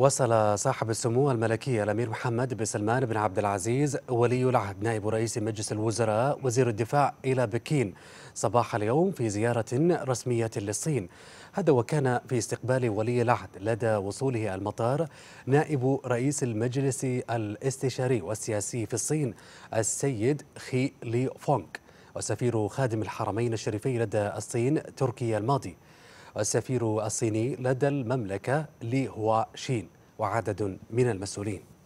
وصل صاحب السمو الملكي الامير محمد بن سلمان بن عبد العزيز ولي العهد نائب رئيس مجلس الوزراء وزير الدفاع الى بكين صباح اليوم في زياره رسميه للصين هذا وكان في استقبال ولي العهد لدى وصوله المطار نائب رئيس المجلس الاستشاري والسياسي في الصين السيد خي لي فونغ وسفير خادم الحرمين الشريفين لدى الصين تركيا الماضي السفير الصيني لدى المملكة لي هوا شين وعدد من المسؤولين